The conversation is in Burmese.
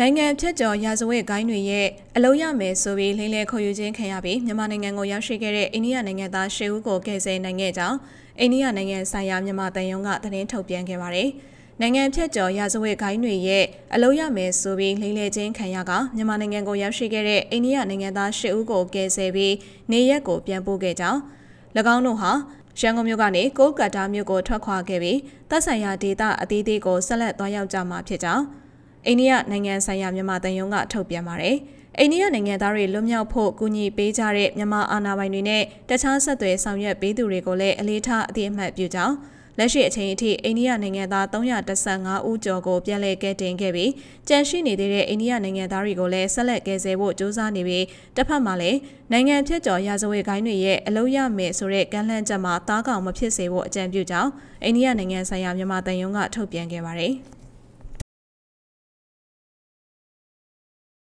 နိုင်ငံဖြတ်ကျော်ရာဇဝတ်ဂိုင်းတွေရဲ့အလုံးရမယ်ဆိုပြီးလိမ့်လဲခေါ်ယူခြင်းခံရပြီးမြန်မာနိုင်ငံကိုရောက်ရှိခဲ့တဲ့အိန္ဒိယနိုင်ငံသား၈ဦးကိုကယ်ဆယ်နိုင်ခဲ့ကြောင်းအိန္ဒိယနိုင်ငံဆိုင်ရာမြန်မာတန်ယုံကသတင်းထုတ်ပြန်ခဲ့ပါတယ်။နိုင်ငံဖြတ်ကျော်ရာဇဝတ်ဂိုင်းတွေရဲ့အလုံးရမယ်ဆိုပြီးလိမ့်လဲခြင်းခံရကမြန်မာနိုင်ငံကိုရောက်ရှိခဲ့တဲ့အိန္ဒိယနိုင်ငံသား၈ဦးကိုကယ်ဆယ်ပြီးနေရက်ကိုပြန်ပို့ခဲ့ကြောင်း၎င်းတို့ဟာရန်ကုန်မြို့ကနေကိုကတာမြို့ကိုထွက်ခွာခဲ့ပြီးသက်ဆိုင်ရာဒေသအသီးသီးကိုဆက်လက်သွားရောက်ကြမှာဖြစ်ကြောင်းအိန္ဒိယနိုင်ငံဆိုင်ရာမြန်မာတန်ယုံကထုတ်ပြန်ပါတယ်။အိန္ဒိယနိုင်ငံသားတွေလွတ်မြောက်ဖို့ကူညီပေးကြတဲ့မြန်မာအာဏာပိုင်တွေနဲ့တခြားဆက်သွယ်ဆောင်ရွက်ပေးသူတွေကိုလည်းအလေးထားအသိအမှတ်ပြုကြောင်းလက်ရှိအချိန်အထိအိန္ဒိယနိုင်ငံသား315ဦးကျော်ကိုပြန်လည်ကယ်တင်ခဲ့ပြီးကြန့်ရှိနေသေးတဲ့အိန္ဒိယနိုင်ငံသားတွေကိုလည်းဆက်လက်ကယ်ဆယ်ဖို့ကြိုးစားနေပြီးတစ်ဖက်မှာလည်းနိုင်ငံဖြတ်ကျော်ရာဇဝတ်ဂိုင်းတွေရဲ့အလုံးရမယ်ဆိုတဲ့ကန့်လန့်ချက်မှာတားကောင်မဖြစ်စေဖို့အကြံပြုကြောင်းအိန္ဒိယနိုင်ငံဆိုင်ရာမြန်မာတန်ယုံကထုတ်ပြန်ခဲ့ပါတယ်။